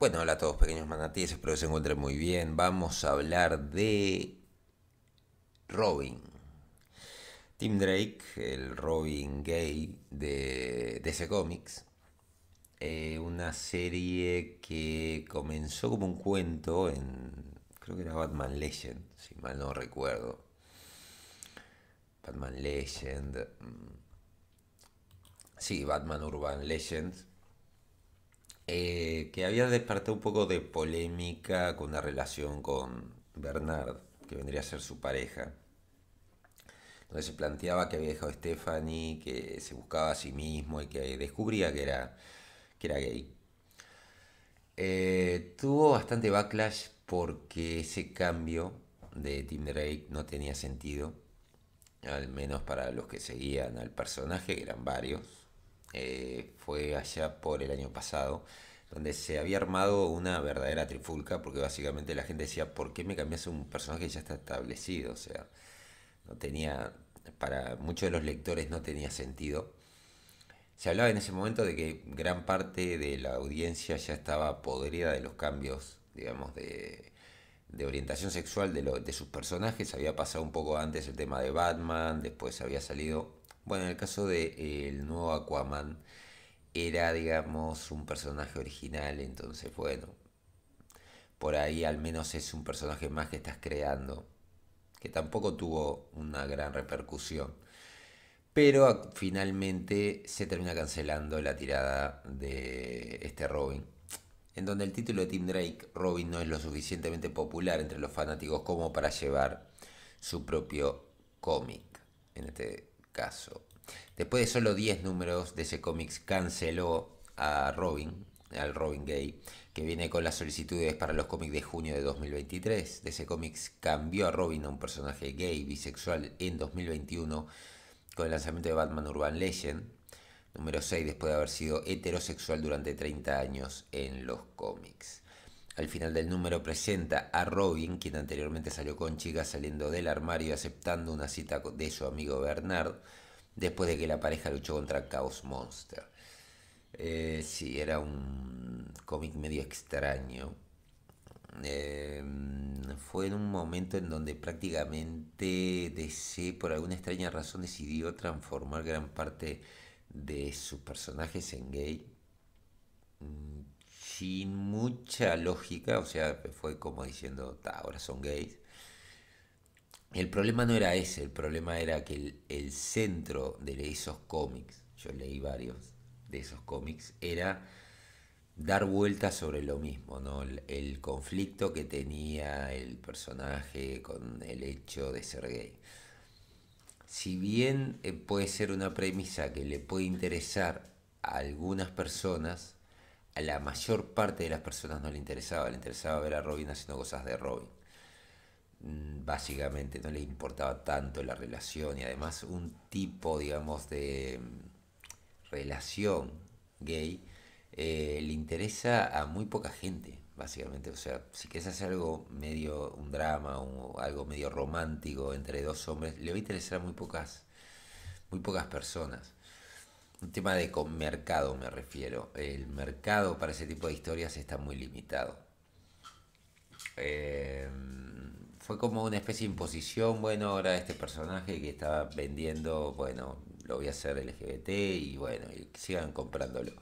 Bueno, hola a todos pequeños manatíes, espero que se encuentren muy bien. Vamos a hablar de Robin. Tim Drake, el Robin gay de DC Comics. Eh, una serie que comenzó como un cuento en, creo que era Batman Legend, si mal no recuerdo. Batman Legend. Mm. Sí, Batman Urban Legends eh, que había despertado un poco de polémica con la relación con Bernard, que vendría a ser su pareja. Donde se planteaba que había dejado a Stephanie, que se buscaba a sí mismo y que descubría que era, que era gay. Eh, tuvo bastante backlash porque ese cambio de Tim Drake no tenía sentido, al menos para los que seguían al personaje, que eran varios eh, fue allá por el año pasado, donde se había armado una verdadera trifulca, porque básicamente la gente decía, ¿por qué me cambias un personaje que ya está establecido? O sea, no tenía, para muchos de los lectores no tenía sentido. Se hablaba en ese momento de que gran parte de la audiencia ya estaba podrida de los cambios, digamos, de, de orientación sexual de, de sus personajes. Había pasado un poco antes el tema de Batman, después había salido bueno, en el caso del de, eh, nuevo Aquaman, era, digamos, un personaje original, entonces, bueno, por ahí al menos es un personaje más que estás creando, que tampoco tuvo una gran repercusión. Pero ah, finalmente se termina cancelando la tirada de este Robin, en donde el título de Tim Drake, Robin, no es lo suficientemente popular entre los fanáticos como para llevar su propio cómic en este caso. Después de solo 10 números DC Comics canceló a Robin, al Robin Gay, que viene con las solicitudes para los cómics de junio de 2023. DC Comics cambió a Robin a un personaje gay, bisexual, en 2021 con el lanzamiento de Batman Urban Legend, número 6, después de haber sido heterosexual durante 30 años en los cómics. Al final del número presenta a Robin, quien anteriormente salió con chicas saliendo del armario y aceptando una cita de su amigo Bernard, después de que la pareja luchó contra Chaos Monster. Eh, sí, era un cómic medio extraño. Em, fue en un momento en donde prácticamente DC por alguna extraña razón decidió transformar gran parte de sus personajes en gay mm, sin mucha lógica, o sea, fue como diciendo, ahora son gays. El problema no era ese, el problema era que el, centro de esos cómics, yo leí varios de esos cómics, era dar vueltas sobre lo mismo, ¿no? el, conflicto que tenía el personaje con el hecho de ser gay. Si bien eh, puede ser una premisa que le puede interesar a algunas personas, a la mayor parte de las personas no le interesaba, le interesaba ver a Robin haciendo cosas de Robin. Mm, básicamente no le importaba tanto la relación y además un tipo, digamos, de mm, relación gay eh, le interesa a muy poca gente, básicamente. O sea, si quieres hacer algo medio, un drama o algo medio romántico entre dos hombres, le va a interesar a muy pocas, muy pocas personas tema de con mercado me refiero. El mercado para ese tipo de historias está muy limitado. Eh, fue como una especie de imposición, bueno, ahora este personaje que estaba vendiendo, bueno, lo voy a hacer LGBT y bueno, y sigan comprándolo.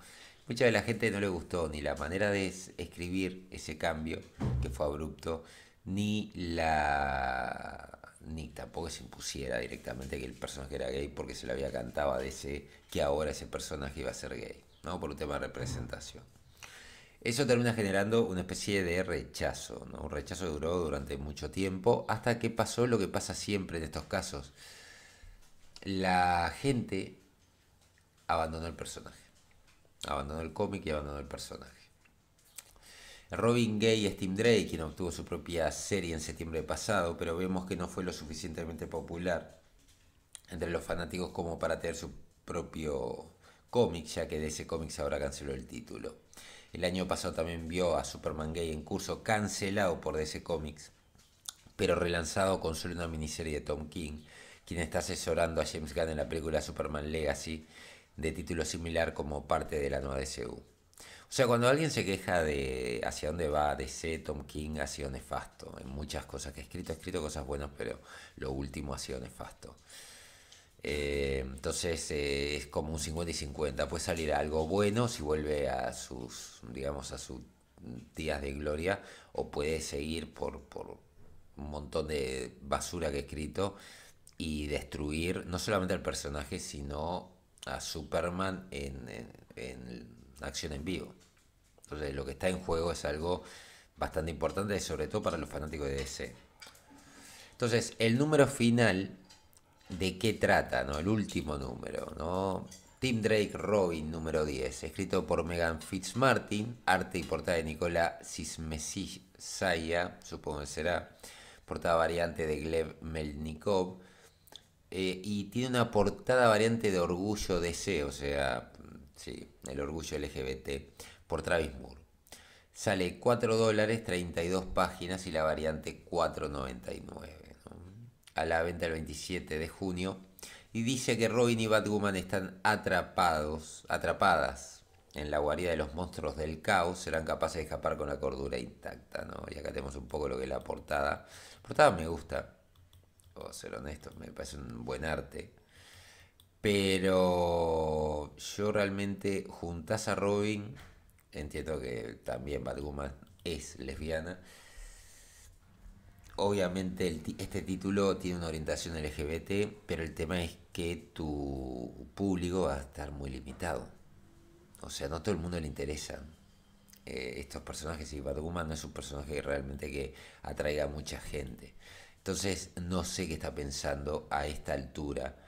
Mucha de la gente no le gustó ni la manera de escribir ese cambio, que fue abrupto, ni la ni tampoco se impusiera directamente que el personaje era gay porque se le había cantado de ese que ahora ese personaje iba a ser gay, ¿no? Por un tema de representación. Eso termina generando una especie de rechazo, Un rechazo que duró durante mucho tiempo hasta que pasó lo que pasa siempre en estos casos. La gente abandonó el personaje. Abandonó el cómic y abandonó el personaje. Robin Gay y Steve Drake, quien obtuvo su propia serie en septiembre pasado, pero vemos que no fue lo suficientemente popular entre los fanáticos como para tener su propio cómic, ya que DC Comics ahora canceló el título. El año pasado también vio a Superman Gay en curso cancelado por DC Comics, pero relanzado con solo una miniserie de Tom King, quien está asesorando a James Gunn en la película Superman Legacy, de título similar como parte de la nueva DCU. O sea, cuando alguien se queja de hacia dónde va DC, Tom King ha sido nefasto. En muchas cosas que ha escrito, ha escrito cosas buenas, pero lo último ha sido nefasto. Eh, entonces eh, es como un 50 y 50. Puede salir algo bueno si vuelve a sus, digamos, a sus días de gloria, o puede seguir por, por un montón de basura que ha escrito y destruir no solamente al personaje, sino a Superman en, en acción en vivo. Entonces lo que está en juego es algo bastante importante, sobre todo para los fanáticos de DC. Entonces, el número final, ¿de qué trata? No? El último número, ¿no? Tim Drake Robin número 10, escrito por Megan Fitzmartin, arte y portada de Nicola saya supongo que será, portada variante de Gleb Melnikov, eh, y tiene una portada variante de Orgullo DC, o sea, sí, el orgullo LGBT, por Travis Moore. Sale 4 dólares, 32 páginas y la variante 4.99. A la venta el 27 de junio. Y dice que Robin y Batwoman están atrapados, atrapadas en la guarida de los monstruos del caos. Serán capaces de escapar con la cordura intacta, ¿no? Y acá tenemos un poco lo que es la portada. La portada me gusta. o ser honesto, me parece un buen arte. Pero yo realmente juntas a Robin, entiendo que también Batwoman es lesbiana. Obviamente este título tiene una orientación LGBT, pero el tema es que tu público va a estar muy limitado. O sea, no todo el mundo le interesa eh, estos personajes y Batwoman no es un personaje realmente que atraiga a mucha gente. Entonces no sé qué está pensando a esta altura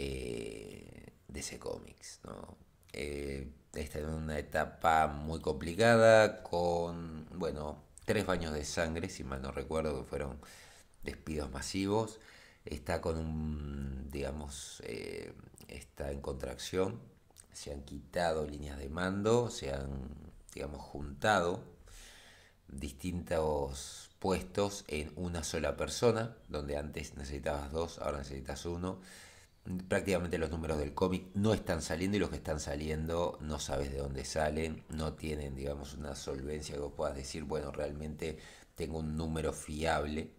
eh, de ese cómics eh, está en una etapa muy complicada con, bueno, tres baños de sangre, si mal no recuerdo, que fueron despidos masivos. Está con un, digamos, eh, está en contracción. Se han quitado líneas de mando, se han, digamos, juntado distintos puestos en una sola persona, donde antes necesitabas dos, ahora necesitas uno prácticamente los números del cómic no están saliendo y los que están saliendo no sabes de dónde salen, no tienen, digamos, una solvencia que puedas decir, bueno, realmente tengo un número fiable.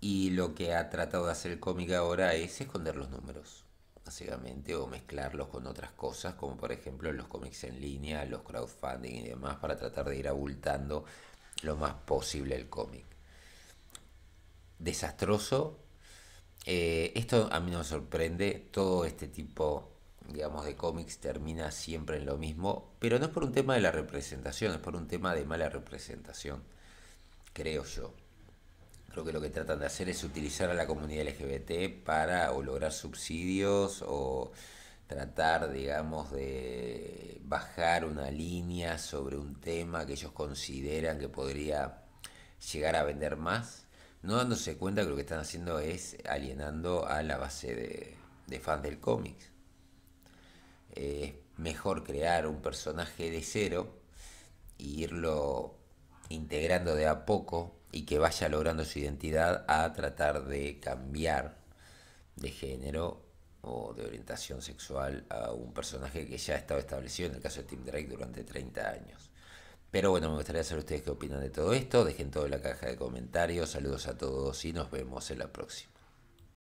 Y lo que ha tratado de hacer el cómic ahora es esconder los números, básicamente, o mezclarlos con otras cosas, como por ejemplo los cómics en línea, los crowdfunding y demás, para tratar de ir abultando lo más posible el cómic. Desastroso, eh, esto a mí no me sorprende, todo este tipo digamos, de cómics termina siempre en lo mismo, pero no es por un tema de la representación, es por un tema de mala representación, creo yo. Creo que lo que tratan de hacer es utilizar a la comunidad LGBT para o lograr subsidios o tratar, digamos, de bajar una línea sobre un tema que ellos consideran que podría llegar a vender más no dándose cuenta que lo que están haciendo es alienando a la base de, fans del cómic. Es mejor crear un personaje de cero e irlo integrando de a poco y que vaya logrando su identidad a tratar de cambiar de género o de orientación sexual a un personaje que ya ha estado establecido, en el caso de Tim Drake, durante 30 años. Pero bueno, me gustaría saber ustedes qué opinan de todo esto. Dejen todo en la caja de comentarios. Saludos a todos y nos vemos en la próxima.